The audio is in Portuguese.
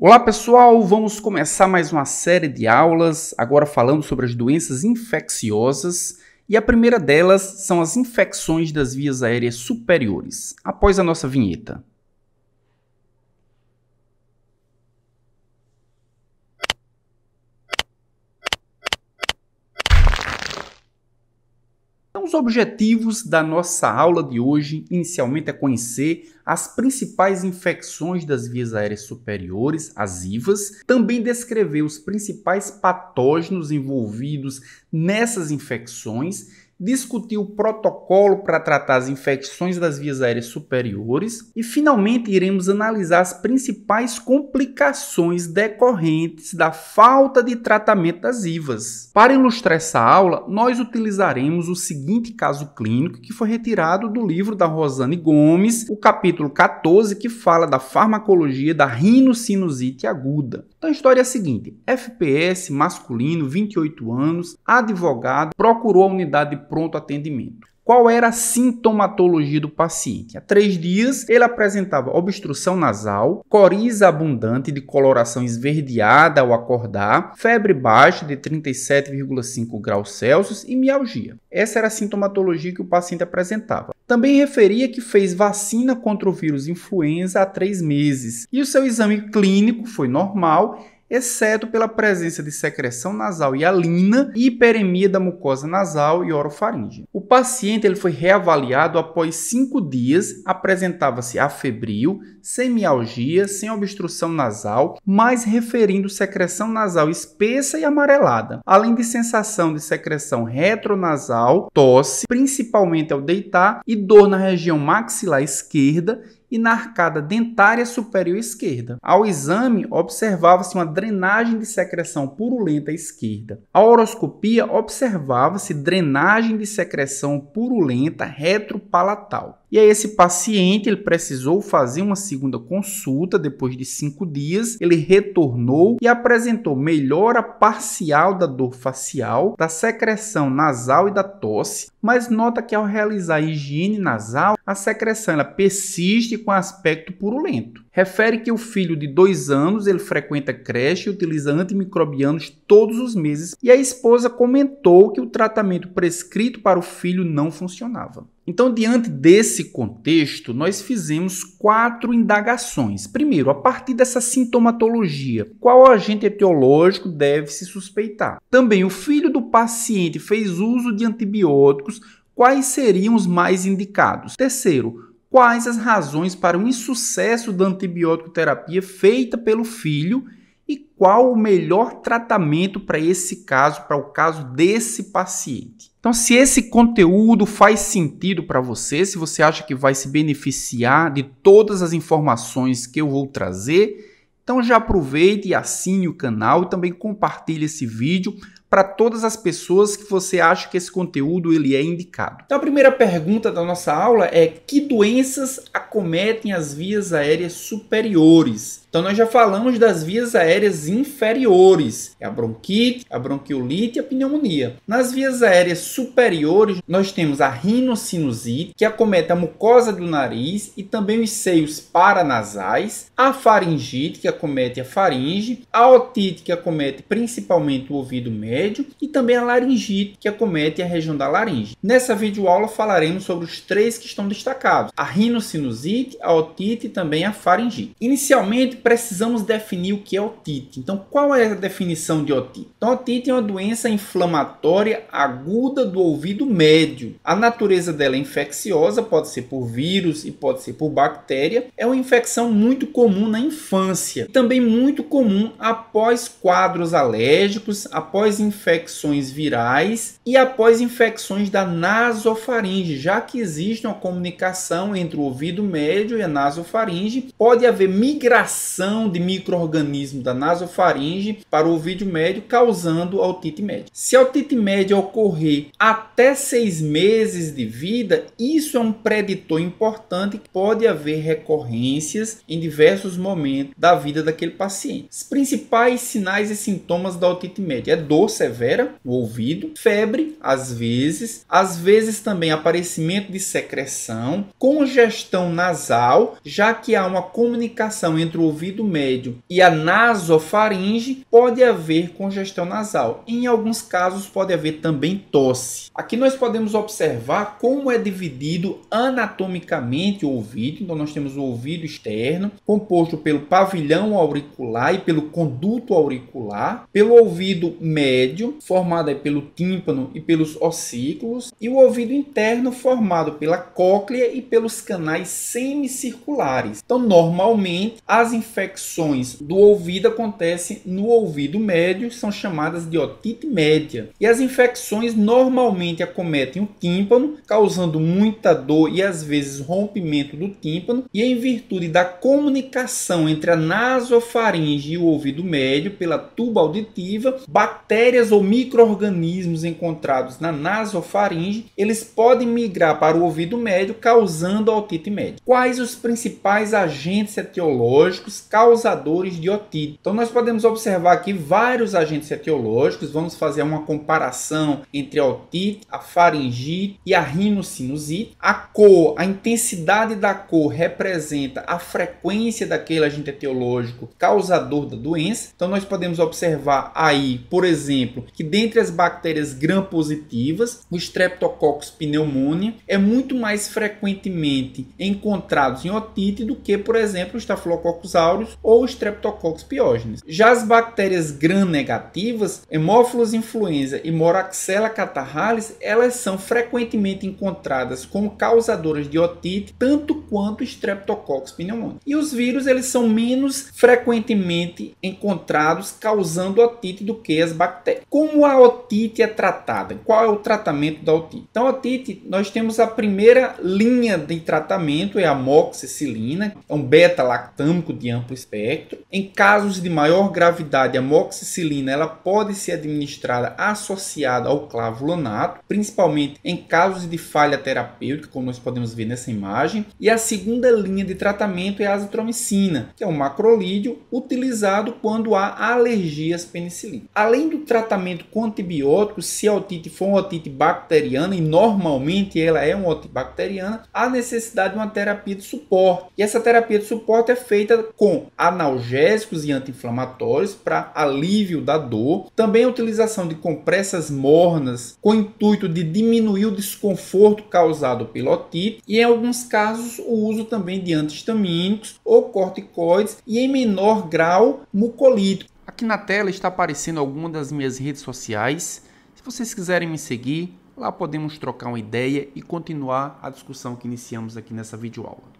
Olá pessoal, vamos começar mais uma série de aulas, agora falando sobre as doenças infecciosas. E a primeira delas são as infecções das vias aéreas superiores, após a nossa vinheta. os objetivos da nossa aula de hoje inicialmente é conhecer as principais infecções das vias aéreas superiores, as IVAs, também descrever os principais patógenos envolvidos nessas infecções discutir o protocolo para tratar as infecções das vias aéreas superiores e, finalmente, iremos analisar as principais complicações decorrentes da falta de tratamento das IVAs. Para ilustrar essa aula, nós utilizaremos o seguinte caso clínico que foi retirado do livro da Rosane Gomes, o capítulo 14, que fala da farmacologia da rinocinusite aguda. Então, a história é a seguinte: FPS masculino, 28 anos, advogado, procurou a unidade de pronto atendimento. Qual era a sintomatologia do paciente? Há três dias ele apresentava obstrução nasal, coriza abundante de coloração esverdeada ao acordar, febre baixa de 37,5 graus Celsius e mialgia. Essa era a sintomatologia que o paciente apresentava. Também referia que fez vacina contra o vírus influenza há três meses e o seu exame clínico foi normal exceto pela presença de secreção nasal e alina hiperemia da mucosa nasal e orofaringe. O paciente ele foi reavaliado após cinco dias, apresentava-se afebril, semialgia, sem obstrução nasal, mas referindo secreção nasal espessa e amarelada, além de sensação de secreção retronasal, tosse, principalmente ao deitar, e dor na região maxilar esquerda e na arcada dentária superior esquerda. Ao exame, observava-se uma drenagem de secreção purulenta esquerda. A horoscopia observava-se drenagem de secreção purulenta retropalatal. E aí esse paciente ele precisou fazer uma segunda consulta depois de cinco dias. Ele retornou e apresentou melhora parcial da dor facial, da secreção nasal e da tosse. Mas nota que ao realizar higiene nasal, a secreção ela persiste com aspecto purulento refere que o filho de dois anos ele frequenta creche e utiliza antimicrobianos todos os meses e a esposa comentou que o tratamento prescrito para o filho não funcionava. Então, diante desse contexto, nós fizemos quatro indagações. Primeiro, a partir dessa sintomatologia, qual agente etiológico deve se suspeitar? Também, o filho do paciente fez uso de antibióticos, quais seriam os mais indicados? Terceiro, quais as razões para o insucesso da antibiótico terapia feita pelo filho e qual o melhor tratamento para esse caso, para o caso desse paciente. Então, se esse conteúdo faz sentido para você, se você acha que vai se beneficiar de todas as informações que eu vou trazer, então já aproveite e assine o canal e também compartilhe esse vídeo para todas as pessoas que você acha que esse conteúdo ele é indicado. Então a primeira pergunta da nossa aula é que doenças acometem as vias aéreas superiores? Então nós já falamos das vias aéreas inferiores, é a bronquite, a bronquiolite e a pneumonia. Nas vias aéreas superiores, nós temos a rinocinusite, que acomete a mucosa do nariz e também os seios paranasais, a faringite, que acomete a faringe, a otite, que acomete principalmente o ouvido médio, médio e também a laringite que é acomete a região da laringe. Nessa videoaula falaremos sobre os três que estão destacados: a rinocinusite, a otite e também a faringite. Inicialmente precisamos definir o que é otite. Então, qual é a definição de otite? Então, otite é uma doença inflamatória aguda do ouvido médio. A natureza dela é infecciosa, pode ser por vírus e pode ser por bactéria. É uma infecção muito comum na infância, também muito comum após quadros alérgicos, após infecções virais e após infecções da nasofaringe, já que existe uma comunicação entre o ouvido médio e a nasofaringe, pode haver migração de microorganismos da nasofaringe para o ouvido médio, causando otite média. Se a otite média ocorrer até seis meses de vida, isso é um preditor importante que pode haver recorrências em diversos momentos da vida daquele paciente. Os principais sinais e sintomas da otite média é dor severa, o ouvido, febre, às vezes, às vezes também aparecimento de secreção, congestão nasal, já que há uma comunicação entre o ouvido médio e a nasofaringe, pode haver congestão nasal. Em alguns casos pode haver também tosse. Aqui nós podemos observar como é dividido anatomicamente o ouvido. Então nós temos o ouvido externo, composto pelo pavilhão auricular e pelo conduto auricular, pelo ouvido médio médio, formado pelo tímpano e pelos ossículos, e o ouvido interno, formado pela cóclea e pelos canais semicirculares. Então, normalmente, as infecções do ouvido acontecem no ouvido médio, são chamadas de otite média. E as infecções normalmente acometem o tímpano, causando muita dor e às vezes rompimento do tímpano, e em virtude da comunicação entre a nasofaringe e o ouvido médio pela tuba auditiva, bactérias bactérias ou micro-organismos encontrados na nasofaringe, eles podem migrar para o ouvido médio, causando otite média. Quais os principais agentes etiológicos causadores de otite? Então nós podemos observar aqui vários agentes etiológicos, vamos fazer uma comparação entre a otite, a faringite e a rinocinusite. A cor, a intensidade da cor representa a frequência daquele agente etiológico causador da doença. Então nós podemos observar aí, por exemplo, exemplo, que dentre as bactérias gram-positivas, o Streptococcus pneumoniae é muito mais frequentemente encontrado em otite do que, por exemplo, o Staphylococcus aureus ou o Streptococcus pyogenes. Já as bactérias gram-negativas, Haemophilus influenza e Moraxella catarrhalis, elas são frequentemente encontradas como causadoras de otite, tanto quanto o Streptococcus pneumoniae. E os vírus, eles são menos frequentemente encontrados causando otite do que as bactérias até como a otite é tratada, qual é o tratamento da otite. Então, a otite, nós temos a primeira linha de tratamento, é a moxicilina, é um beta-lactâmico de amplo espectro. Em casos de maior gravidade, a moxicilina ela pode ser administrada associada ao clavulonato, principalmente em casos de falha terapêutica, como nós podemos ver nessa imagem. E a segunda linha de tratamento é a azitromicina, que é um macrolídeo utilizado quando há alergias penicilina. Além do tratamento tratamento com antibiótico, se a otite for uma otite bacteriana, e normalmente ela é uma otite bacteriana, há necessidade de uma terapia de suporte. E essa terapia de suporte é feita com analgésicos e anti-inflamatórios para alívio da dor, também a utilização de compressas mornas com o intuito de diminuir o desconforto causado pela otite, e em alguns casos o uso também de antihistamínicos ou corticoides e em menor grau mucolítico. Aqui na tela está aparecendo alguma das minhas redes sociais. Se vocês quiserem me seguir, lá podemos trocar uma ideia e continuar a discussão que iniciamos aqui nessa videoaula.